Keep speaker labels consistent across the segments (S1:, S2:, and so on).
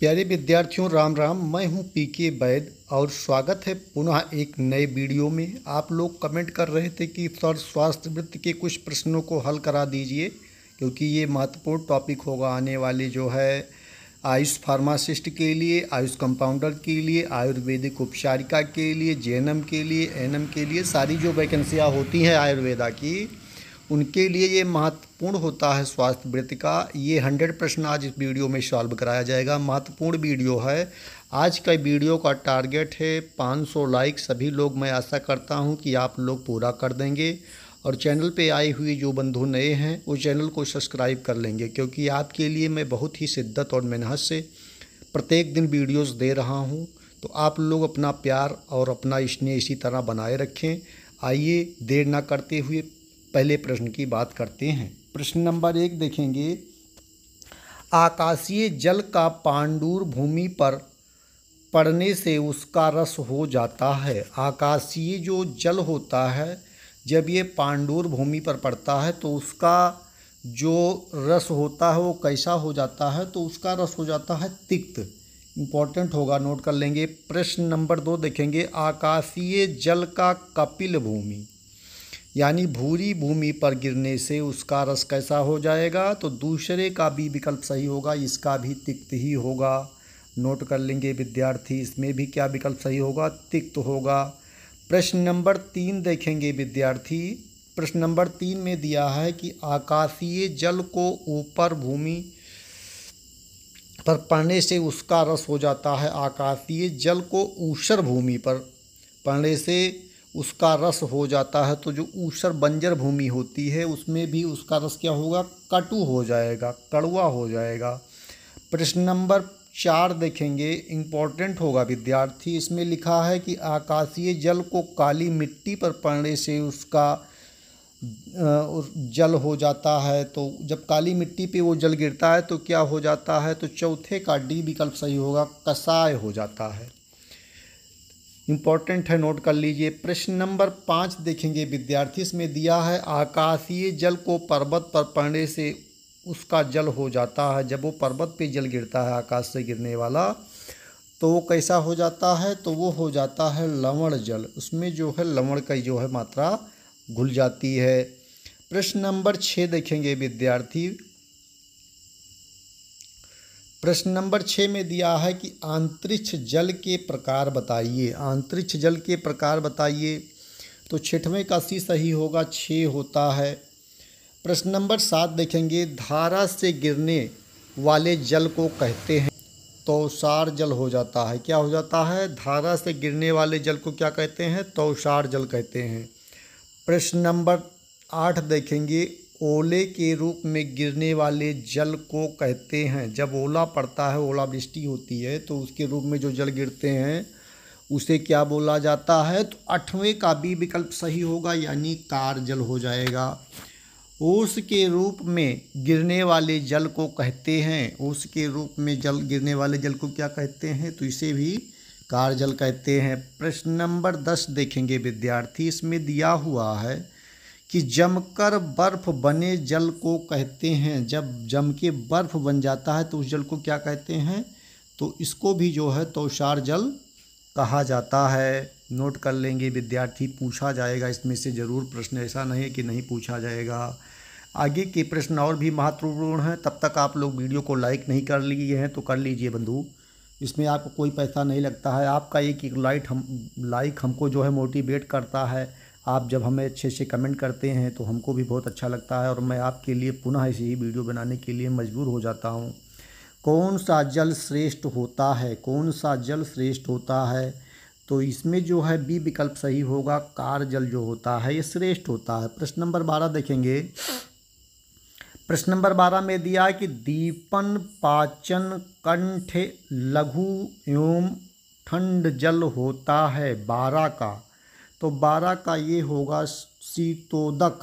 S1: प्यारे विद्यार्थियों राम राम मैं हूं पी के वैद और स्वागत है पुनः एक नए वीडियो में आप लोग कमेंट कर रहे थे कि सर स्वास्थ्य वृत्त के कुछ प्रश्नों को हल करा दीजिए क्योंकि ये महत्वपूर्ण टॉपिक होगा आने वाले जो है आयुष फार्मासिस्ट के लिए आयुष कंपाउंडर के लिए आयुर्वेदिक उपचारिका के लिए जे के लिए एन के लिए सारी जो वैकेंसियाँ होती हैं आयुर्वेदा की उनके लिए ये महत्वपूर्ण होता है स्वास्थ्य वृत्त का ये हंड्रेड प्रश्न आज इस वीडियो में सॉल्व कराया जाएगा महत्वपूर्ण वीडियो है आज का वीडियो का टारगेट है 500 लाइक सभी लोग मैं आशा करता हूँ कि आप लोग पूरा कर देंगे और चैनल पे आए हुए जो बंधु नए हैं वो चैनल को सब्सक्राइब कर लेंगे क्योंकि आपके लिए मैं बहुत ही शिद्दत और मेहनत से प्रत्येक दिन वीडियोस दे रहा हूँ तो आप लोग अपना प्यार और अपना स्नेह इसी तरह बनाए रखें आइए देर ना करते हुए पहले प्रश्न की बात करते हैं प्रश्न नंबर एक देखेंगे आकाशीय जल का पांडूर भूमि पर पड़ने से उसका रस हो जाता है आकाशीय जो जल होता है जब ये पांडूर भूमि पर पड़ता है तो उसका जो रस होता है वो कैसा हो जाता है तो उसका रस हो जाता है तिक्त इम्पॉर्टेंट होगा नोट कर लेंगे प्रश्न नंबर दो देखेंगे आकाशीय जल का कपिल भूमि यानी भूरी भूमि पर गिरने से उसका रस कैसा हो जाएगा तो दूसरे का भी विकल्प सही होगा इसका भी तिक्त ही होगा नोट कर लेंगे विद्यार्थी इसमें भी क्या विकल्प सही होगा तिक्त होगा प्रश्न नंबर तीन देखेंगे विद्यार्थी प्रश्न नंबर तीन में दिया है कि आकाशीय जल को ऊपर भूमि पर पढ़ने से उसका रस हो जाता है आकाशीय जल को ऊषर भूमि पर पढ़ने से उसका रस हो जाता है तो जो ऊसर बंजर भूमि होती है उसमें भी उसका रस क्या होगा कटु हो जाएगा कड़वा हो जाएगा प्रश्न नंबर चार देखेंगे इम्पॉर्टेंट होगा विद्यार्थी इसमें लिखा है कि आकाशीय जल को काली मिट्टी पर पड़ने से उसका जल हो जाता है तो जब काली मिट्टी पे वो जल गिरता है तो क्या हो जाता है तो चौथे का डी विकल्प सही होगा कसाय हो जाता है इम्पॉर्टेंट है नोट कर लीजिए प्रश्न नंबर पाँच देखेंगे विद्यार्थी इसमें दिया है आकाशीय जल को पर्वत पर पड़ने से उसका जल हो जाता है जब वो पर्वत पे जल गिरता है आकाश से गिरने वाला तो वो कैसा हो जाता है तो वो हो जाता है लवण जल उसमें जो है लवण का जो है मात्रा घुल जाती है प्रश्न नंबर छः देखेंगे विद्यार्थी प्रश्न नंबर छः में दिया है कि अंतरिक्ष जल के प्रकार बताइए अंतरिक्ष जल के प्रकार बताइए तो छठवें का सी सही होगा छः होता है प्रश्न नंबर सात देखेंगे धारा से गिरने वाले जल को कहते हैं तोसार जल हो जाता है क्या हो जाता है धारा से गिरने वाले जल को क्या कहते हैं तोसार जल कहते हैं प्रश्न नंबर आठ देखेंगे ओले के रूप में गिरने वाले जल को कहते हैं जब ओला पड़ता है ओलावृष्टि होती है तो उसके रूप में जो जल गिरते हैं उसे क्या बोला जाता है तो आठवें का भी विकल्प सही होगा यानी कार जल हो जाएगा ओस के रूप में गिरने वाले जल को कहते हैं ओस के रूप में जल गिरने वाले जल को क्या कहते हैं तो इसे भी कार जल कहते हैं प्रश्न नंबर दस देखेंगे विद्यार्थी इसमें दिया हुआ है कि जमकर बर्फ़ बने जल को कहते हैं जब जम के बर्फ़ बन जाता है तो उस जल को क्या कहते हैं तो इसको भी जो है तोषार जल कहा जाता है नोट कर लेंगे विद्यार्थी पूछा जाएगा इसमें से ज़रूर प्रश्न ऐसा नहीं है कि नहीं पूछा जाएगा आगे के प्रश्न और भी महत्वपूर्ण हैं तब तक आप लोग वीडियो को लाइक नहीं कर लिए हैं तो कर लीजिए बंधु इसमें आपको कोई पैसा नहीं लगता है आपका एक एक लाइट हम लाइक हमको जो है मोटिवेट करता है आप जब हमें अच्छे से कमेंट करते हैं तो हमको भी बहुत अच्छा लगता है और मैं आपके लिए पुनः ऐसे ही वीडियो बनाने के लिए मजबूर हो जाता हूँ कौन सा जल श्रेष्ठ होता है कौन सा जल श्रेष्ठ होता है तो इसमें जो है बी विकल्प सही होगा कार जल जो होता है ये श्रेष्ठ होता है प्रश्न नंबर बारह देखेंगे प्रश्न नंबर बारह में दिया है कि दीपन पाचन कंठ लघु एवं ठंड जल होता है बारह का तो बारह का ये होगा शीतोदक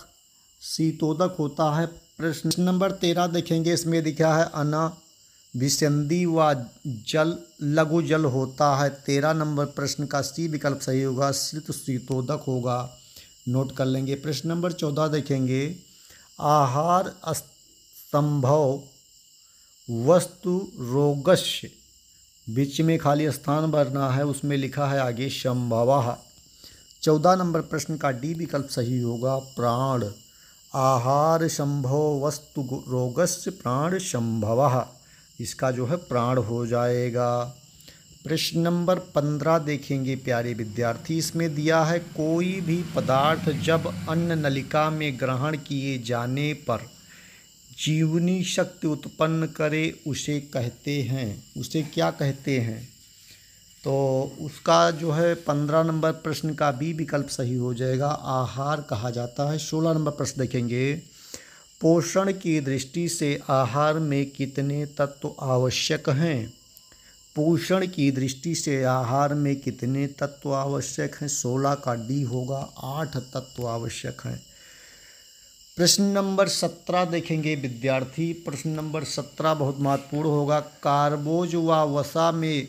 S1: शीतोदक होता है प्रश्न नंबर तेरह देखेंगे इसमें लिखा है अना विसंधी व जल लघु जल होता है तेरह नंबर प्रश्न का सी विकल्प सही होगा श्रित शीतोदक होगा नोट कर लेंगे प्रश्न नंबर चौदह देखेंगे आहार असंभव वस्तु रोगश बीच में खाली स्थान भरना है उसमें लिखा है आगे संभव चौदह नंबर प्रश्न का डी विकल्प सही होगा प्राण आहार संभव वस्तु रोगस्य प्राण संभव इसका जो है प्राण हो जाएगा प्रश्न नंबर पंद्रह देखेंगे प्यारे विद्यार्थी इसमें दिया है कोई भी पदार्थ जब अन्न नलिका में ग्रहण किए जाने पर जीवनी शक्ति उत्पन्न करे उसे कहते हैं उसे क्या कहते हैं तो उसका जो है पंद्रह नंबर प्रश्न का भी विकल्प सही हो जाएगा आहार कहा जाता है सोलह नंबर प्रश्न देखेंगे पोषण की दृष्टि से आहार में कितने तत्व आवश्यक हैं पोषण की दृष्टि से आहार में कितने तत्व आवश्यक हैं सोलह का डी होगा आठ तत्व आवश्यक हैं प्रश्न नंबर सत्रह देखेंगे विद्यार्थी प्रश्न नंबर सत्रह बहुत महत्वपूर्ण होगा कार्बोज व वसा में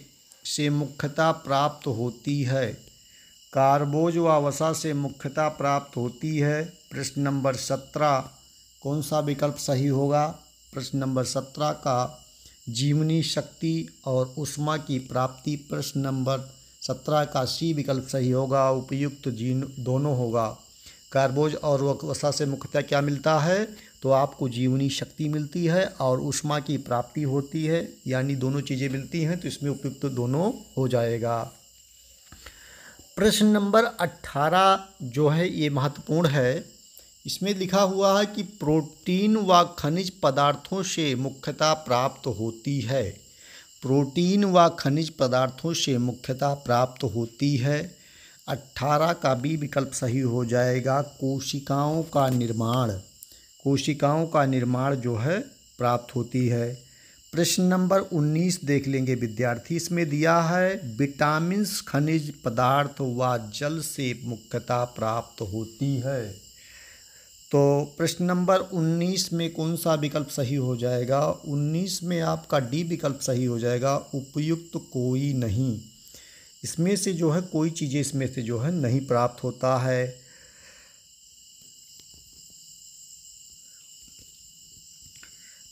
S1: से मुख्यता प्राप्त होती है कार्बोज व वसा से मुख्यता प्राप्त होती है प्रश्न नंबर सत्रह कौन सा विकल्प सही होगा प्रश्न नंबर सत्रह का जीवनी शक्ति और उष्मा की प्राप्ति प्रश्न नंबर सत्रह का सी विकल्प सही होगा उपयुक्त जीन दोनों होगा कार्बोज और वसा से मुख्यता क्या मिलता है तो आपको जीवनी शक्ति मिलती है और उष्मा की प्राप्ति होती है यानी दोनों चीज़ें मिलती हैं तो इसमें उपयुक्त तो दोनों हो जाएगा प्रश्न नंबर अट्ठारह जो है ये महत्वपूर्ण है इसमें लिखा हुआ है कि प्रोटीन व खनिज पदार्थों से मुख्यता प्राप्त होती है प्रोटीन व खनिज पदार्थों से मुख्यता प्राप्त होती है अट्ठारह का भी विकल्प सही हो जाएगा कोशिकाओं का निर्माण कोशिकाओं का निर्माण जो है प्राप्त होती है प्रश्न नंबर 19 देख लेंगे विद्यार्थी इसमें दिया है विटामिन खनिज पदार्थ व जल से मुख्यता प्राप्त होती है तो प्रश्न नंबर 19 में कौन सा विकल्प सही हो जाएगा 19 में आपका डी विकल्प सही हो जाएगा उपयुक्त तो कोई नहीं इसमें से जो है कोई चीज़ें इसमें से जो है नहीं प्राप्त होता है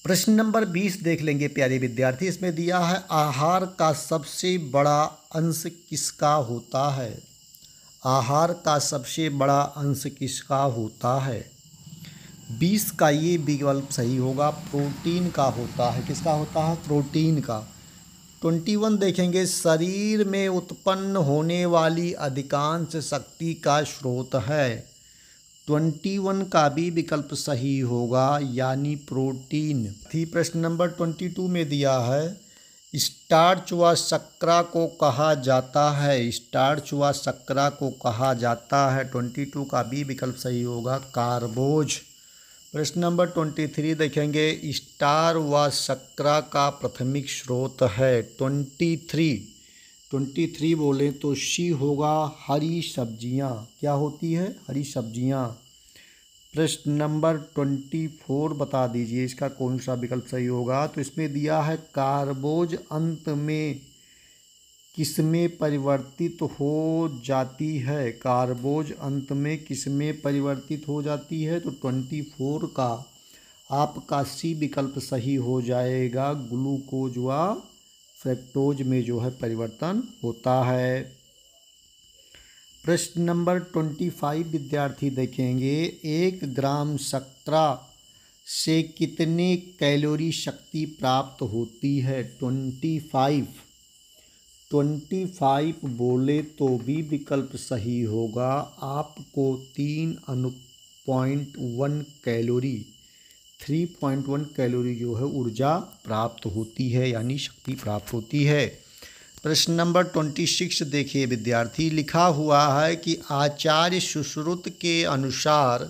S1: प्रश्न नंबर बीस देख लेंगे प्यारे विद्यार्थी इसमें दिया है आहार का सबसे बड़ा अंश किसका होता है आहार का सबसे बड़ा अंश किसका होता है बीस का ये विकल्प सही होगा प्रोटीन का होता है किसका होता है प्रोटीन का ट्वेंटी वन देखेंगे शरीर में उत्पन्न होने वाली अधिकांश शक्ति का स्रोत है ट्वेंटी वन का भी विकल्प सही होगा यानी प्रोटीन थी प्रश्न नंबर ट्वेंटी टू में दिया है स्टार्च व शक्रा को कहा जाता है स्टार्च व शक्रा को कहा जाता है ट्वेंटी टू का भी विकल्प सही होगा कार्बोज प्रश्न नंबर ट्वेंटी थ्री देखेंगे स्टार व शक्रा का प्राथमिक स्रोत है ट्वेंटी थ्री ट्वेंटी थ्री बोलें तो शी होगा हरी सब्जियां क्या होती है हरी सब्जियां प्रश्न नंबर ट्वेंटी फोर बता दीजिए इसका कौन सा विकल्प सही होगा तो इसमें दिया है कार्बोज अंत में किसमें परिवर्तित हो जाती है कार्बोज अंत में किसमें परिवर्तित हो जाती है तो ट्वेंटी फोर का आपका सी विकल्प सही हो जाएगा ग्लूकोज व फ्रैक्टोज में जो है परिवर्तन होता है प्रश्न नंबर ट्वेंटी फाइव विद्यार्थी देखेंगे एक ग्राम सत्रह से कितने कैलोरी शक्ति प्राप्त होती है ट्वेंटी फाइव ट्वेंटी फाइव बोले तो भी विकल्प सही होगा आपको तीन अनु पॉइंट वन कैलोरी 3.1 कैलोरी जो है ऊर्जा प्राप्त होती है यानी शक्ति प्राप्त होती है प्रश्न नंबर ट्वेंटी सिक्स देखिए विद्यार्थी लिखा हुआ है कि आचार्य सुश्रुत के अनुसार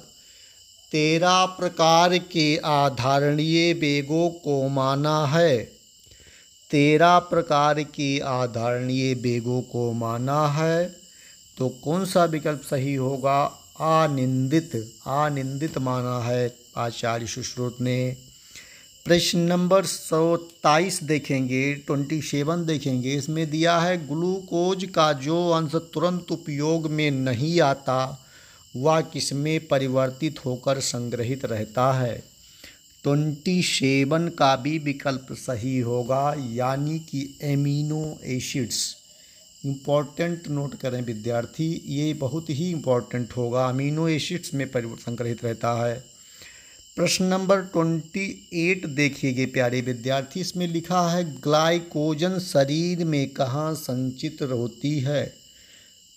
S1: तेरह प्रकार के आधारणीय वेगों को माना है तेरह प्रकार के आधारणीय वेगों को माना है तो कौन सा विकल्प सही होगा आनिंदित आनिंदित माना है आचार्य सुश्रुत ने प्रश्न नंबर सौ ताईस देखेंगे ट्वेंटी सेवन देखेंगे इसमें दिया है ग्लूकोज का जो अंश तुरंत उपयोग में नहीं आता वह किसमें परिवर्तित होकर संग्रहित रहता है ट्वेंटी सेवन का भी विकल्प सही होगा यानी कि एमिनो एसिड्स इम्पॉर्टेंट नोट करें विद्यार्थी ये बहुत ही इम्पॉर्टेंट होगा अमीनो एसिड्स में संग्रहित रहता है प्रश्न नंबर ट्वेंटी एट देखिएगे प्यारे विद्यार्थी इसमें लिखा है ग्लाइकोजन शरीर में कहाँ संचित होती है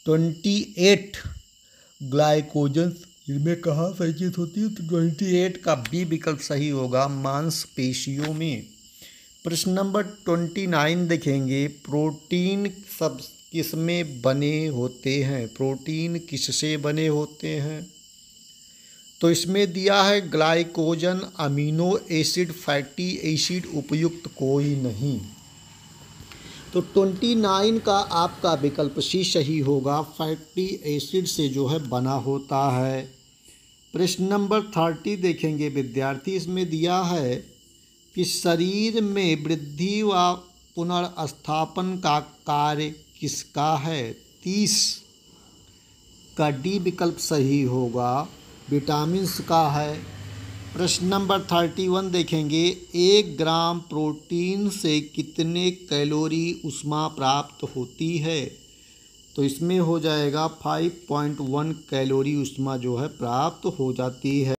S1: ट्वेंटी एट ग्लाइकोजन शरीर में कहाँ संचित होती है तो ट्वेंटी एट का बी विकल्प सही होगा मांसपेशियों में प्रश्न नंबर ट्वेंटी नाइन देखेंगे प्रोटीन सब किसमें बने होते हैं प्रोटीन किससे बने होते हैं तो इसमें दिया है glycogen amino acid fatty acid उपयुक्त कोई नहीं तो ट्वेंटी नाइन का आपका विकल्प सी सही होगा फैटी एसिड से जो है बना होता है प्रश्न नंबर थर्टी देखेंगे विद्यार्थी इसमें दिया है कि शरीर में वृद्धि व पुनर्स्थापन का कार्य किसका है तीस का डी विकल्प सही होगा विटामिन्स का है प्रश्न नंबर थर्टी वन देखेंगे एक ग्राम प्रोटीन से कितने कैलोरी उष्मा प्राप्त होती है तो इसमें हो जाएगा फाइव पॉइंट वन कैलोरी उष्मा जो है प्राप्त हो जाती है